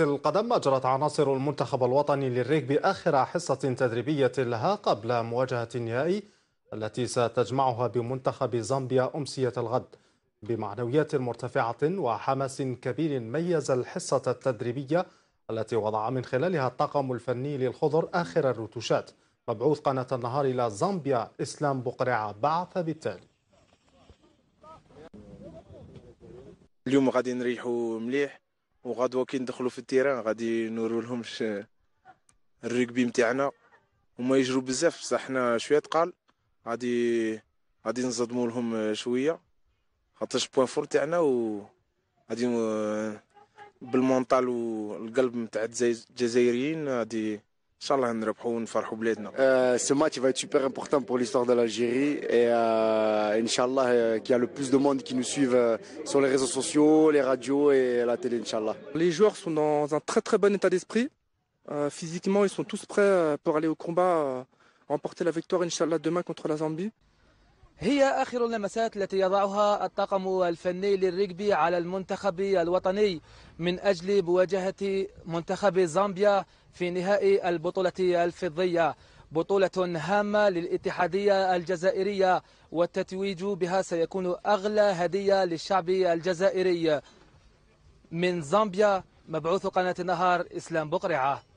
القدم أجرت عناصر المنتخب الوطني للريكبي آخر حصة تدريبية لها قبل مواجهة النهائي التي ستجمعها بمنتخب زامبيا أمسية الغد بمعنويات مرتفعة وحماس كبير ميز الحصة التدريبية التي وضع من خلالها الطاقم الفني للخضر آخر الرتوشات مبعوث قناة النهار إلى زامبيا إسلام بقرعة بعث بالتالي اليوم غادي نريحوا مليح وغدوه كي ندخلوا في التيران غادي نورو لهم الركبي نتاعنا هما يجرو بزاف بصح حنا شويه تقال غادي غادي نصدموا لهم شويه خاطر البوان فور تاعنا و غادي بالمونطال والقلب نتاع الجزائريين غادي Euh, ce match va être super important pour l'histoire de l'Algérie et euh, Inch'Allah euh, qu'il y a le plus de monde qui nous suivent euh, sur les réseaux sociaux, les radios et la télé Inch'Allah. Les joueurs sont dans un très très bon état d'esprit. physiquement ils sont tous prêts pour aller au combat, remporter la victoire Inch'Allah demain contre la Zambie. هي آخر اللمسات التي يضعها الطاقم الفني للرجبي على المنتخب الوطني من أجل مواجهة منتخب زامبيا في نهائي البطولة الفضية بطولة هامة للاتحادية الجزائرية والتتويج بها سيكون أغلى هدية للشعب الجزائري من زامبيا مبعوث قناة النهار إسلام بقرعة